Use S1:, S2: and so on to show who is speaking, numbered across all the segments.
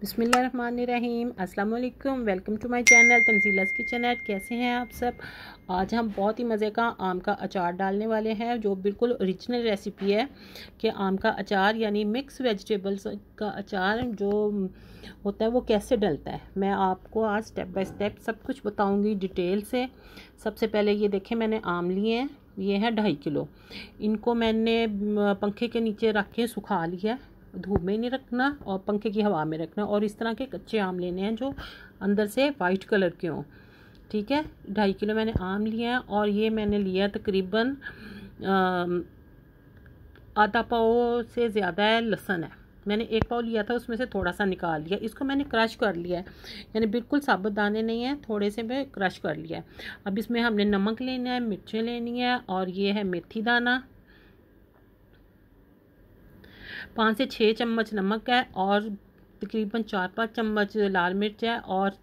S1: बिसमीम अल्लाम welcome to my channel Tanzeela's kitchen channel कैसे हैं आप सब आज हम बहुत ही मज़े का आम का अचार डालने वाले हैं जो बिल्कुल ओरिजिनल रेसिपी है कि आम का अचार यानी मिक्स वेजिटेबल्स का अचार जो होता है वो कैसे डलता है मैं आपको आज स्टेप बाय स्टेप सब कुछ बताऊँगी डिटेल से सबसे पहले ये देखें मैंने आम लिए हैं ये हैं ढाई किलो इनको मैंने पंखे के नीचे रख के सुखा लिया धूप में नहीं रखना और पंखे की हवा में रखना और इस तरह के कच्चे आम लेने हैं जो अंदर से वाइट कलर के हों ठीक है ढाई किलो मैंने आम लिया है और ये मैंने लिया तकरीबन आधा पाव से ज़्यादा है लहसन है मैंने एक पाव लिया था उसमें से थोड़ा सा निकाल लिया इसको मैंने क्रश कर लिया है यानी बिल्कुल साबुत दाने नहीं है थोड़े से मैं क्रश कर लिया है अब इसमें हमने नमक लेना है मिर्चें लेनी है और ये है मेथी दाना पाँच से छः चम्मच नमक है और तकरीबन चार पाँच चम्मच लाल मिर्च है और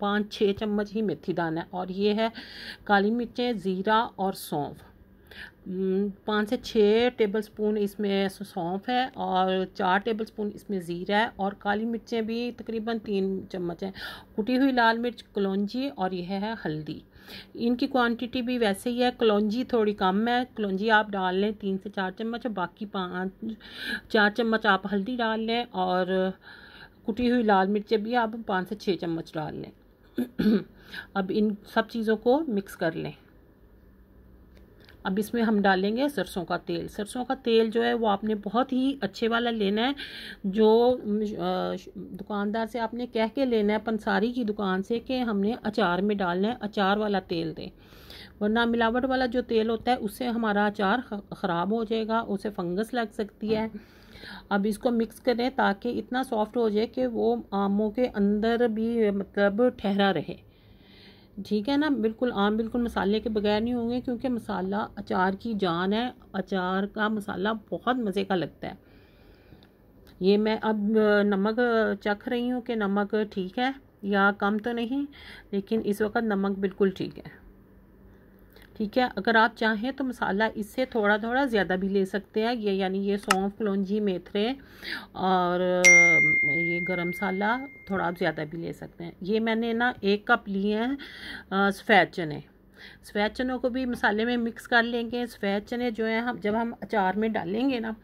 S1: पाँच छः चम्मच ही मेथी दाना है और ये है काली मिर्चें ज़ीरा और सौंफ हम्म, पाँच से छः टेबल स्पून इसमें सौंफ है और चार टेबल स्पून इसमें ज़ीरा है और काली मिर्चें भी तकरीबन तीन चम्मच हैं कुटी हुई लाल मिर्च कलौजी और यह है हल्दी इनकी क्वांटिटी भी वैसे ही है कलौजी थोड़ी कम है कलौजी आप डाल लें तीन से चार चम्मच बाकी पाँच चार चम्मच आप हल्दी डाल लें और कुटी हुई लाल मिर्चें भी आप पाँच से छः चम्मच डाल लें अब इन सब चीज़ों को मिक्स कर लें अब इसमें हम डालेंगे सरसों का तेल सरसों का तेल जो है वो आपने बहुत ही अच्छे वाला लेना है जो दुकानदार से आपने कह के लेना है पंसारी की दुकान से कि हमने अचार में डालना है अचार वाला तेल दें वरना मिलावट वाला जो तेल होता है उससे हमारा अचार ख़राब हो जाएगा उसे फंगस लग सकती है अब इसको मिक्स करें ताकि इतना सॉफ्ट हो जाए कि वो आमों के अंदर भी मतलब ठहरा रहे ठीक है ना बिल्कुल आम बिल्कुल मसाले के बगैर नहीं होंगे क्योंकि मसाला अचार की जान है अचार का मसाला बहुत मज़े का लगता है ये मैं अब नमक चख रही हूँ कि नमक ठीक है या कम तो नहीं लेकिन इस वक्त नमक बिल्कुल ठीक है ठीक है अगर आप चाहें तो मसाला इससे थोड़ा थोड़ा ज़्यादा भी ले सकते हैं ये यानी ये सौंफ कलौजी मेथरे और ये गरम मसाला थोड़ा आप ज़्यादा भी ले सकते हैं ये मैंने ना एक कप लिए हैं सफ़ेद चने सफ़ेद चनों को भी मसाले में मिक्स कर लेंगे सफ़ेद चने जो हैं हम जब हम अचार में डालेंगे ना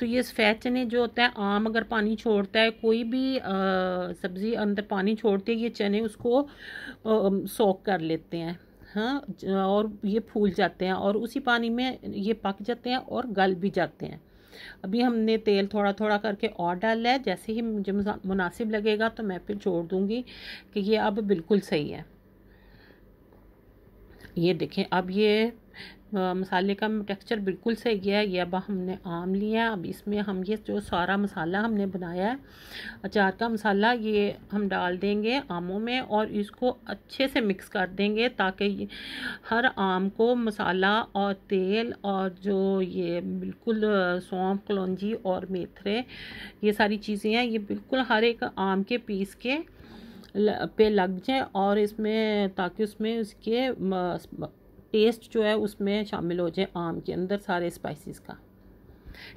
S1: तो ये सफ़ेद चने जो होते हैं आम अगर पानी छोड़ता है कोई भी सब्ज़ी अंदर पानी छोड़ती है ये चने उसको सोख कर लेते हैं हाँ और ये फूल जाते हैं और उसी पानी में ये पक जाते हैं और गल भी जाते हैं अभी हमने तेल थोड़ा थोड़ा करके और डाला है जैसे ही मुझे मुनासिब लगेगा तो मैं फिर छोड़ दूँगी कि ये अब बिल्कुल सही है ये देखें अब ये मसाले का टेक्सचर बिल्कुल सही गया ये अब हमने आम लिया अब इसमें हम ये जो सारा मसाला हमने बनाया है अचार का मसाला ये हम डाल देंगे आमों में और इसको अच्छे से मिक्स कर देंगे ताकि हर आम को मसाला और तेल और जो ये बिल्कुल सौंफ कलौजी और मेथरे ये सारी चीज़ें हैं ये बिल्कुल हर एक आम के पीस के पे लग जाए और इसमें ताकि उसमें उसके टेस्ट जो है उसमें शामिल हो जाए आम के अंदर सारे स्पाइसेस का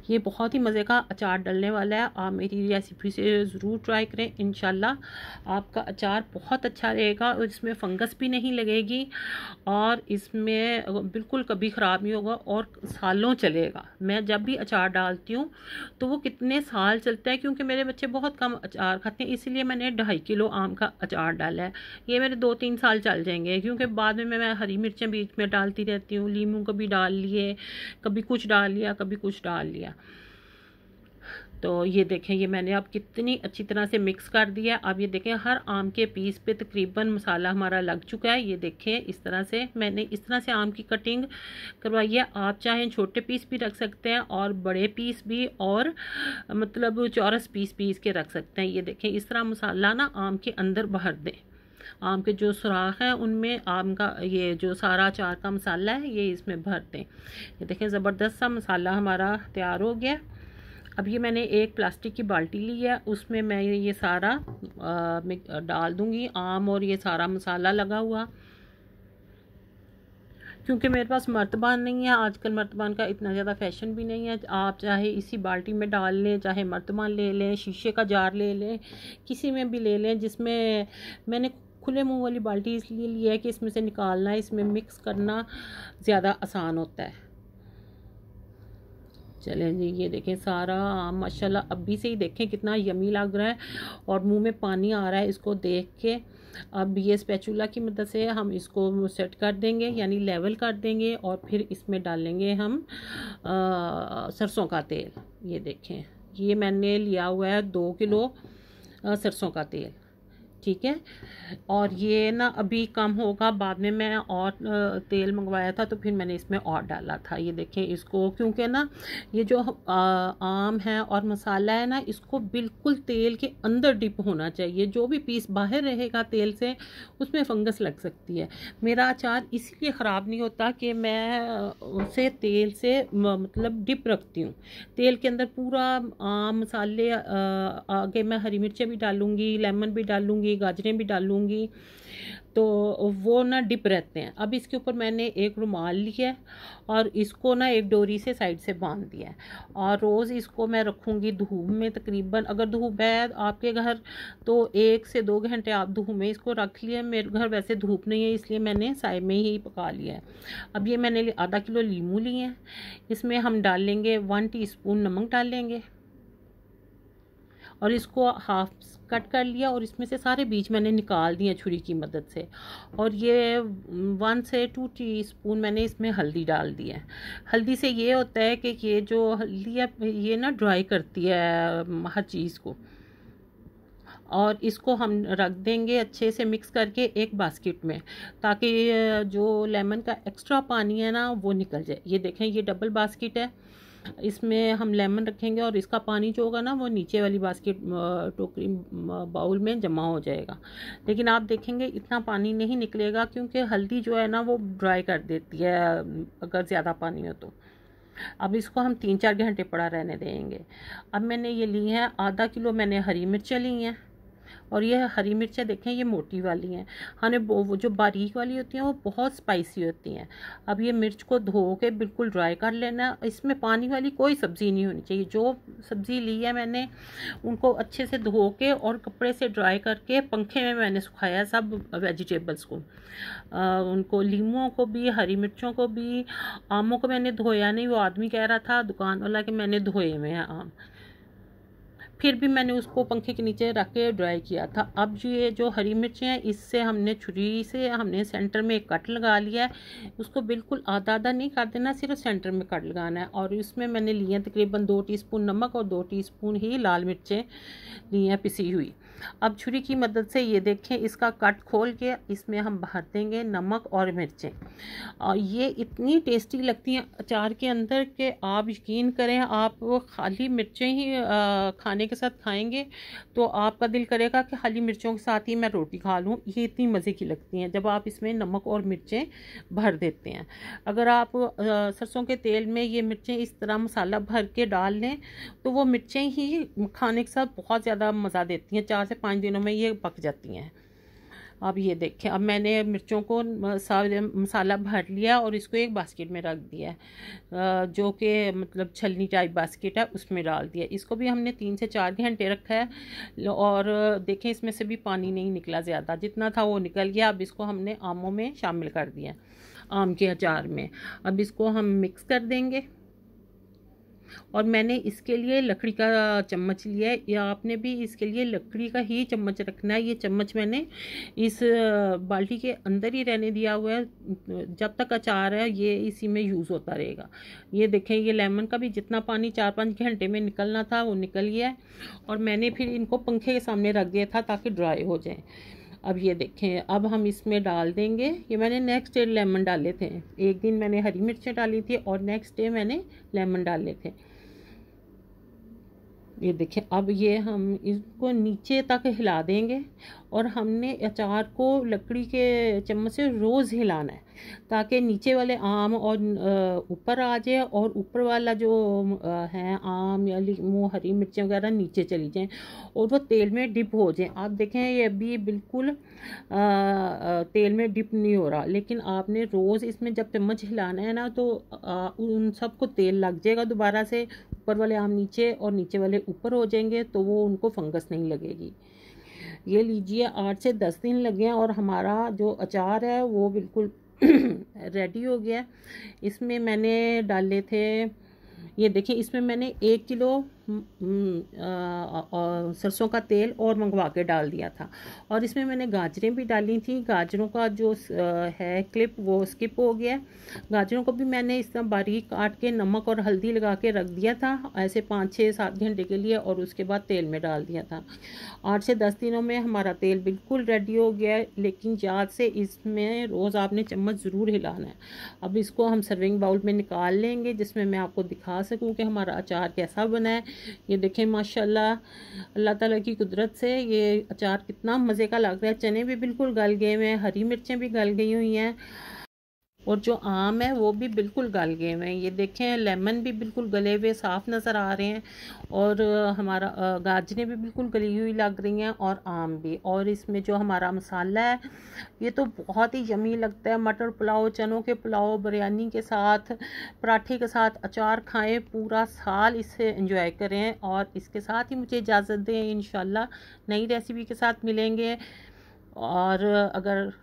S1: ये बहुत ही मज़े का अचार डलने वाला है आप मेरी रेसिपी से ज़रूर ट्राई करें इन आपका अचार बहुत अच्छा रहेगा और इसमें फंगस भी नहीं लगेगी और इसमें बिल्कुल कभी ख़राब नहीं होगा और सालों चलेगा मैं जब भी अचार डालती हूँ तो वो कितने साल चलता है क्योंकि मेरे बच्चे बहुत कम अचार खाते हैं इसीलिए मैंने ढाई किलो आम का अचार डाला है ये मेरे दो तीन साल चल जाएंगे क्योंकि बाद में मैं हरी मिर्चें बीच में डालती रहती हूँ लीमू कभी डाल लिए कभी कुछ डाल लिया कभी कुछ डाल लिया तो ये देखें ये मैंने अब कितनी अच्छी तरह से मिक्स कर दिया अब ये देखें हर आम के पीस पे तकरीबन मसाला हमारा लग चुका है ये देखें इस तरह से मैंने इस तरह से आम की कटिंग करवाई है आप चाहें छोटे पीस भी रख सकते हैं और बड़े पीस भी और मतलब चौरस पीस पीस के रख सकते हैं ये देखें इस तरह मसाला ना आम के अंदर भर दें आम के जो सुराख हैं उनमें आम का ये जो सारा अचार का मसाला है ये इसमें भर दें ये देखें ज़बरदस्त सा मसाला हमारा तैयार हो गया अब ये मैंने एक प्लास्टिक की बाल्टी ली है उसमें मैं ये सारा आ, डाल दूँगी आम और ये सारा मसाला लगा हुआ क्योंकि मेरे पास मर्तबान नहीं है आजकल मर्तबान का इतना ज़्यादा फैशन भी नहीं है आप चाहे इसी बाल्टी में डाल लें चाहे मर्तबान ले लें शीशे का जार ले लें किसी में भी ले लें जिसमें मैंने खुले मुंह वाली बाल्टी इसलिए ली है कि इसमें से निकालना इसमें मिक्स करना ज़्यादा आसान होता है चलें जी ये देखें सारा आम माशाल्लाह अभी से ही देखें कितना यमी लग रहा है और मुंह में पानी आ रहा है इसको देख के अब ये स्पैचूला की मदद से हम इसको सेट कर देंगे यानी लेवल कर देंगे और फिर इसमें डालेंगे हम सरसों का तेल ये देखें ये मैंने लिया हुआ है दो किलो सरसों का तेल ठीक है और ये ना अभी कम होगा बाद में मैं और तेल मंगवाया था तो फिर मैंने इसमें और डाला था ये देखें इसको क्योंकि ना ये जो आम है और मसाला है ना इसको बिल्कुल तेल के अंदर डिप होना चाहिए जो भी पीस बाहर रहेगा तेल से उसमें फंगस लग सकती है मेरा अचार इसीलिए ख़राब नहीं होता कि मैं उसे तेल से मतलब डिप रखती हूँ तेल के अंदर पूरा आम मसाले आगे मैं हरी मिर्चें भी डालूँगी लेमन भी डालूँगी डालूंगी गाजरें भी डालूंगी तो वो ना डिप रहते हैं अब इसके ऊपर मैंने एक रुमाल लिया है और इसको ना एक डोरी से साइड से बांध दिया है और रोज़ इसको मैं रखूँगी धूप में तकरीबन अगर धूप है आपके घर तो एक से दो घंटे आप धूप में इसको रख लिए मेरे घर वैसे धूप नहीं है इसलिए मैंने साय में ही पका लिया है अब ये मैंने आधा किलो लीमू लिए हैं इसमें हम डालेंगे वन टी नमक डालेंगे और इसको हाफ कट कर लिया और इसमें से सारे बीज मैंने निकाल दिए छुरी की मदद से और ये वन से टू टीस्पून मैंने इसमें हल्दी डाल दी है हल्दी से ये होता है कि ये जो हल्दी है ये ना ड्राई करती है हर चीज़ को और इसको हम रख देंगे अच्छे से मिक्स करके एक बास्केट में ताकि जो लेमन का एक्स्ट्रा पानी है ना वो निकल जाए ये देखें ये डबल बास्केट है इसमें हम लेमन रखेंगे और इसका पानी जो होगा ना वो नीचे वाली बास्केट टोकरी बाउल में जमा हो जाएगा लेकिन आप देखेंगे इतना पानी नहीं निकलेगा क्योंकि हल्दी जो है ना वो ड्राई कर देती है अगर ज़्यादा पानी हो तो अब इसको हम तीन चार घंटे पड़ा रहने देंगे अब मैंने ये ली हैं आधा किलो मैंने हरी मिर्चें ली हैं और ये हरी मिर्चें देखें ये मोटी वाली हैं हमें हाँ, वो जो बारीक वाली होती हैं वो बहुत स्पाइसी होती हैं अब ये मिर्च को धो के बिल्कुल ड्राई कर लेना इसमें पानी वाली कोई सब्ज़ी नहीं होनी चाहिए जो सब्ज़ी ली है मैंने उनको अच्छे से धो के और कपड़े से ड्राई करके पंखे में मैंने सुखाया सब वेजिटेबल्स को आ, उनको लीमुओं को भी हरी मिर्चों को भी आमों को मैंने धोया नहीं वो आदमी कह रहा था दुकान वाला कि मैंने धोए हुए हैं आम फिर भी मैंने उसको पंखे के नीचे रख के ड्राई किया था अब ये जो हरी मिर्चें हैं इससे हमने छुरी से हमने सेंटर में एक कट लगा लिया है उसको बिल्कुल आधा आधा नहीं कर देना सिर्फ सेंटर में कट लगाना है और इसमें मैंने लिए हैं तकरीबन दो टीस्पून नमक और दो टीस्पून ही लाल मिर्चें ली हैं पिसी हुई अब छुरी की मदद से ये देखें इसका कट खोल के इसमें हम भर देंगे नमक और मिर्चें और ये इतनी टेस्टी लगती हैं अचार के अंदर के आप यकीन करें आप वो खाली मिर्चें ही खाने के साथ खाएंगे तो आपका दिल करेगा कि खाली मिर्चों के साथ ही मैं रोटी खा लूँ ये इतनी मज़े की लगती हैं जब आप इसमें नमक और मिर्चें भर देते हैं अगर आप सरसों के तेल में ये मिर्चें इस तरह मसाला भर के डाल लें तो वो मिर्चें ही खाने के साथ बहुत ज़्यादा मज़ा देती हैं चार चार से पाँच दिनों में ये पक जाती हैं अब ये देखें अब मैंने मिर्चों को मसाला भर लिया और इसको एक बास्केट में रख दिया जो कि मतलब छलनी टाइप बास्केट है उसमें डाल दिया इसको भी हमने तीन से चार घंटे रखा है और देखें इसमें से भी पानी नहीं निकला ज़्यादा जितना था वो निकल गया अब इसको हमने आमों में शामिल कर दिया आम के अचार में अब इसको हम मिक्स कर देंगे और मैंने इसके लिए लकड़ी का चम्मच लिया है या आपने भी इसके लिए लकड़ी का ही चम्मच रखना है ये चम्मच मैंने इस बाल्टी के अंदर ही रहने दिया हुआ है जब तक अचार है ये इसी में यूज़ होता रहेगा ये देखें ये लेमन का भी जितना पानी चार पाँच घंटे में निकलना था वो निकल गया है और मैंने फिर इनको पंखे के सामने रख दिया था ताकि ड्राई हो जाए अब ये देखें अब हम इसमें डाल देंगे ये मैंने नेक्स्ट डे लेमन डाले थे एक दिन मैंने हरी मिर्चें डाली थी और नेक्स्ट डे मैंने लेमन डाले थे ये देखें अब ये हम इसको नीचे तक हिला देंगे और हमने अचार को लकड़ी के चम्मच से रोज़ हिलाना है ताकि नीचे वाले आम और ऊपर आ जाए और ऊपर वाला जो है आम या लीमू हरी मिर्च वगैरह नीचे चली जाएँ और वो तेल में डिप हो जाए आप देखें ये अभी बिल्कुल तेल में डिप नहीं हो रहा लेकिन आपने रोज़ इसमें जब चम्मच हिलाना है ना तो उन सबको तेल लग जाएगा दोबारा से ऊपर वाले आम नीचे और नीचे वाले ऊपर हो जाएंगे तो वो उनको फंगस नहीं लगेगी ये लीजिए आठ से दस दिन लगे और हमारा जो अचार है वो बिल्कुल रेडी हो गया इसमें मैंने डाले थे ये देखिए इसमें मैंने एक किलो हम्म, हम्म, सरसों का तेल और मंगवा के डाल दिया था और इसमें मैंने गाजरें भी डाली थी गाजरों का जो है क्लिप वो स्किप हो गया गाजरों को भी मैंने इस तरह बारीक काट के नमक और हल्दी लगा के रख दिया था ऐसे पाँच छः सात घंटे के लिए और उसके बाद तेल में डाल दिया था आठ से दस दिनों में हमारा तेल बिल्कुल रेडी हो गया लेकिन याद से इसमें रोज़ आपने चम्मच ज़रूर हिलाना है अब इसको हम सर्विंग बाउल में निकाल लेंगे जिसमें मैं आपको दिखा सकूँ कि हमारा अचार कैसा बना है ये देखें माशाल्लाह अल्लाह ताला की कुदरत से ये अचार कितना मज़े का लग रहा है चने भी बिल्कुल गल गए हुए हैं हरी मिर्चें भी गल गई हुई हैं और जो आम है वो भी बिल्कुल गल गए हुए हैं ये देखें लेमन भी बिल्कुल गले हुए साफ़ नज़र आ रहे हैं और हमारा गाजरें भी बिल्कुल गली हुई लग रही हैं और आम भी और इसमें जो हमारा मसाला है ये तो बहुत ही यमी लगता है मटर पुलाव चनों के पुलाव बिरयानी के साथ पराठे के साथ अचार खाएं पूरा साल इसे इंजॉय करें और इसके साथ ही मुझे इजाज़त दें इन नई रेसिपी के साथ मिलेंगे और अगर